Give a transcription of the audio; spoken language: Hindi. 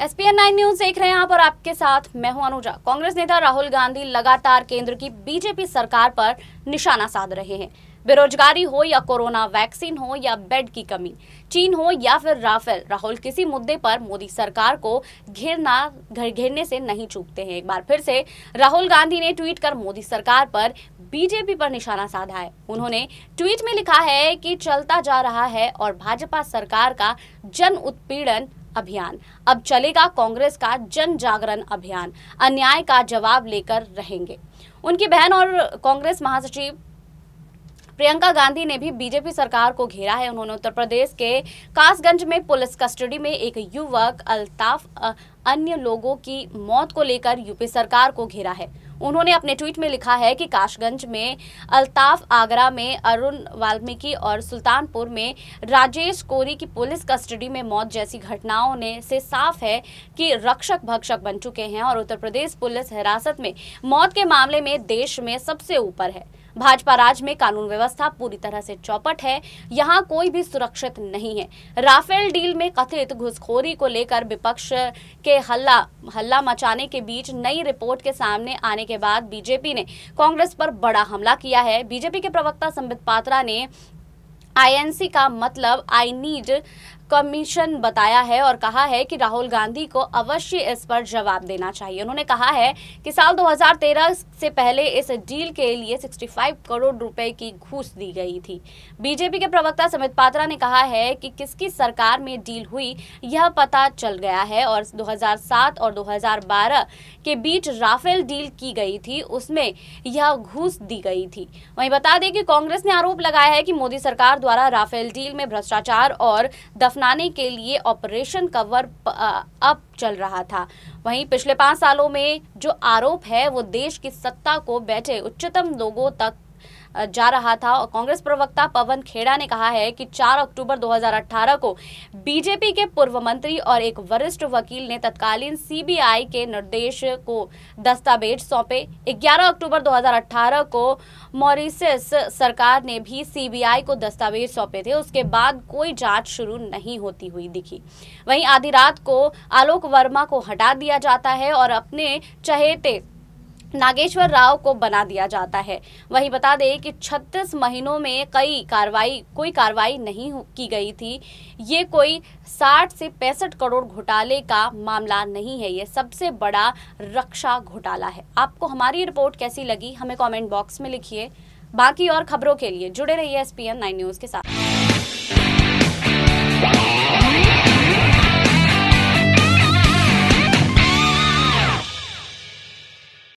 एसपीएन नाइन न्यूज देख रहे हैं आप और आपके साथ मैं हूं अनुजा कांग्रेस नेता राहुल गांधी लगातार केंद्र की बीजेपी सरकार पर निशाना साध रहे हैं बेरोजगारी हो या कोरोना वैक्सीन हो या बेड की कमी चीन हो या फिर राफेल राहुल किसी मुद्दे पर मोदी सरकार को घेरना घर घेरने से नहीं चूकते हैं एक बार फिर से राहुल गांधी ने ट्वीट कर मोदी सरकार पर बीजेपी पर निशाना साधा है उन्होंने ट्वीट में लिखा है कि चलता जा रहा है और भाजपा सरकार का जन उत्पीड़न अभियान अब चलेगा कांग्रेस का जन जागरण अभियान अन्याय का जवाब लेकर रहेंगे उनकी बहन और कांग्रेस महासचिव प्रियंका गांधी ने भी बीजेपी सरकार को घेरा है उन्होंने उत्तर प्रदेश के कासगंज में पुलिस कस्टडी में एक युवक अल्ताफ अन्य लोगों की मौत को लेकर यूपी सरकार को घेरा है उन्होंने अपने ट्वीट में लिखा है कि काशगंज में अल्ताफ आगरा में अरुण वाल्मीकि और सुल्तानपुर में राजेश कोरी की पुलिस कस्टडी में मौत जैसी घटनाओं ने से साफ है कि रक्षक भक्षक बन चुके हैं और उत्तर प्रदेश पुलिस हिरासत में मौत के मामले में देश में सबसे ऊपर है भाजपा राज में कानून व्यवस्था पूरी तरह से चौपट है यहाँ कोई भी सुरक्षित नहीं है राफेल डील में कथित घुसखोरी को लेकर विपक्ष के हल्ला हल्ला मचाने के बीच नई रिपोर्ट के सामने आने के बाद बीजेपी ने कांग्रेस पर बड़ा हमला किया है बीजेपी के प्रवक्ता संबित पात्रा ने आईएनसी का मतलब आई नीड कमीशन बताया है और कहा है कि राहुल गांधी को अवश्य इस पर जवाब देना चाहिए उन्होंने कहा है कि साल 2013 से पहले इस डील के लिए 65 करोड़ रुपए की घूस दी गई थी बीजेपी के प्रवक्ता समित पात्रा ने कहा है कि किसकी सरकार में डील हुई यह पता चल गया है और 2007 और 2012 के बीच राफेल डील की गई थी उसमें यह घूस दी गई थी वहीं बता दें कि कांग्रेस ने आरोप लगाया है कि मोदी सरकार द्वारा राफेल डील में भ्रष्टाचार और दफ दफनाने के लिए ऑपरेशन कवर अप चल रहा था वहीं पिछले पांच सालों में जो आरोप है वो देश की सत्ता को बैठे उच्चतम लोगों तक जा रहा था और कांग्रेस प्रवक्ता पवन खेड़ा ने कहा है कि 4 अक्टूबर 2018 को बीजेपी के पूर्व मंत्री और एक वरिष्ठ वकील ने तत्कालीन सीबीआई के निर्देश को दस्तावेज सौंपे 11 अक्टूबर 2018 को मॉरिसस सरकार ने भी सीबीआई को दस्तावेज सौंपे थे उसके बाद कोई जांच शुरू नहीं होती हुई दिखी वहीं आधी रात को आलोक वर्मा को हटा दिया जाता है और अपने चहेते नागेश्वर राव को बना दिया जाता है वही बता दें कि 36 महीनों में कई कार्रवाई कोई कार्रवाई नहीं की गई थी ये कोई 60 से पैंसठ करोड़ घोटाले का मामला नहीं है ये सबसे बड़ा रक्षा घोटाला है आपको हमारी रिपोर्ट कैसी लगी हमें कमेंट बॉक्स में लिखिए बाकी और खबरों के लिए जुड़े रहिए एस पी न्यूज़ के साथ